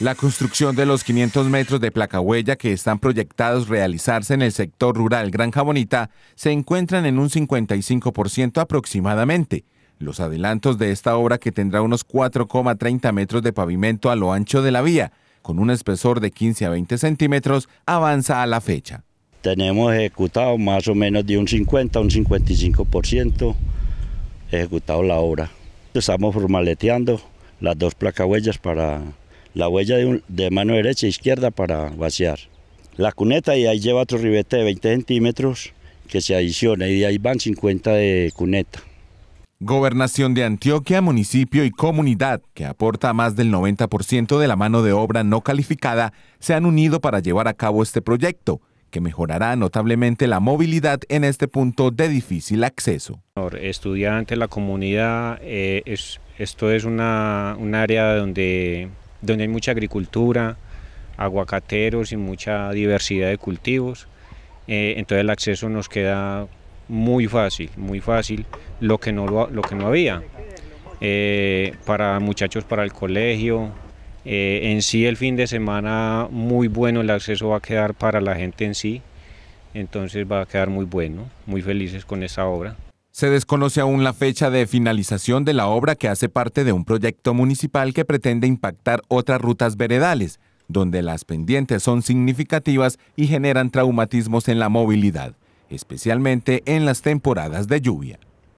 La construcción de los 500 metros de placa que están proyectados realizarse en el sector rural Gran Jabonita se encuentran en un 55% aproximadamente. Los adelantos de esta obra que tendrá unos 4,30 metros de pavimento a lo ancho de la vía, con un espesor de 15 a 20 centímetros, avanza a la fecha. Tenemos ejecutado más o menos de un 50 a un 55% ejecutado la obra. Estamos formaleteando las dos placahuellas para la huella de, mano derecha e izquierda para vaciar. La cuneta y ahí lleva otro ribete de 20 centímetros que se adiciona y de ahí van 50 de cuneta. Gobernación de Antioquia, municipio y comunidad, que aporta más del 90% de la mano de obra no calificada, se han unido para llevar a cabo este proyecto, que mejorará notablemente la movilidad en este punto de difícil acceso. Estudiante, la comunidad, eh, es, esto es un área donde donde hay mucha agricultura, aguacateros y mucha diversidad de cultivos. Eh, entonces el acceso nos queda muy fácil, muy fácil, lo que no, lo, que no había. Eh, para muchachos para el colegio, eh, en sí el fin de semana muy bueno, el acceso va a quedar para la gente en sí, entonces va a quedar muy bueno, muy felices con esa obra. Se desconoce aún la fecha de finalización de la obra que hace parte de un proyecto municipal que pretende impactar otras rutas veredales, donde las pendientes son significativas y generan traumatismos en la movilidad, especialmente en las temporadas de lluvia.